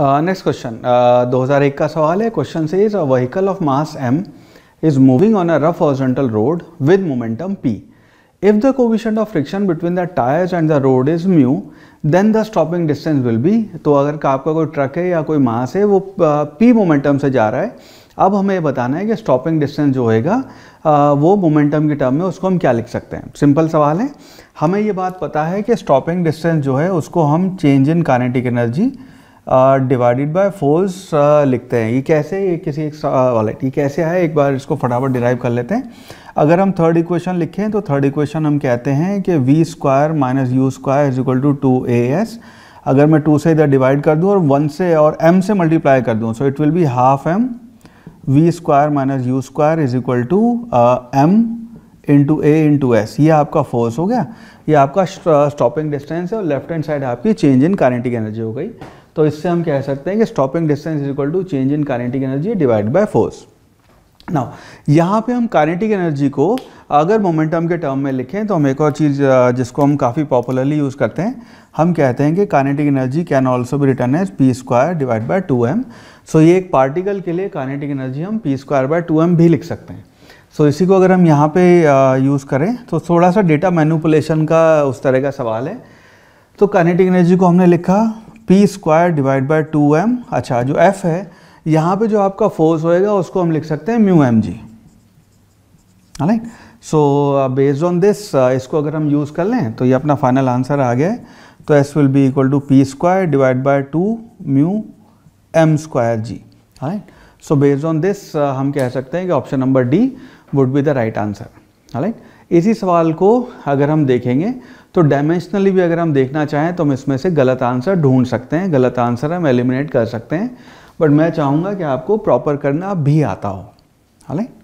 next question 2001 का सवाल है question says is a vehicle of mass M is moving on a rough horizontal road with momentum P if the coefficient of friction between the tyres and the road is mu then the stopping distance will be तो अगर आपका कोई truck है या कोई मास है वो P uh, momentum से जा रहा है अब हमें बताना है कि स्टॉपिंग डिस्टेंस जो होएगा uh, वो मोमेंटम के टर्म में उसको हम क्या लिख सकते हैं सिंपल सवाल है हमें ये बात पता है कि स्टॉपिंग डिस्टेंस जो है उसको हम change in kinetic energy divided by force लिखते हैं ये कैसे ये किसी एक uh, वाले ये कैसे है एक बार इसको फटाफट डिराइव कर लेते हैं अगर हम थर्ड इक्वेशन लिखें तो थर्ड इक्वेशन हम कहते हैं कि V square minus U square is equal to two A S अगर मैं टू से इधर डिवाइड कर दूँ और वन से और एम से मल्टीप्लाई कर दूँ so it will be half M V square minus U square is equal to M into A into S ये आपका फोर्स हो गया ये आपका स्टॉपिंग डिस्टेंस है और लेफ्ट हैंड साइड आपकी चेंज इन कारेंटिक एनर्जी हो गई तो इससे हम कह सकते हैं कि stopping distance is equal to change in kinetic energy divide by force now यहाँ पे हम काइनेटिक एनर्जी को अगर मोमेंटम के टर्म में लिखें तो हम एक और चीज़ जिसको हम काफ़ी पॉपुलरली यूज़ करते हैं हम कहते हैं कि कानेटिक एनर्जी कैन ऑल्सो भी written as P square divide by two M so ये एक पार्टिकल के लिए कानेटिक एनर्जी हम P square by two M भी लिख सकते हैं सो so, इसी को अगर हम यहाँ पे यूज़ करें तो थोड़ा सा डेटा मैनुपुलेशन का उस तरह का सवाल है तो कानेटिक एनर्जी को हमने लिखा P square divide by two M अच्छा जो एफ है यहाँ पे जो आपका फोर्स होएगा उसको हम लिख सकते हैं mu M G right so based on this इसको अगर हम यूज़ कर लें तो ये अपना फाइनल आंसर आ गया तो S will be equal to P square divide by two mu M square G है सो बेस्ड ऑन दिस हम कह सकते हैं कि option number D would be the right answer right इसी सवाल को अगर हम देखेंगे तो डायमेंशनली भी अगर हम देखना चाहें तो हम इसमें से गलत आंसर ढूंढ सकते हैं गलत आंसर हम एलिमिनेट कर सकते हैं बट मैं चाहूँगा कि आपको प्रॉपर करना भी आता हो हालांकि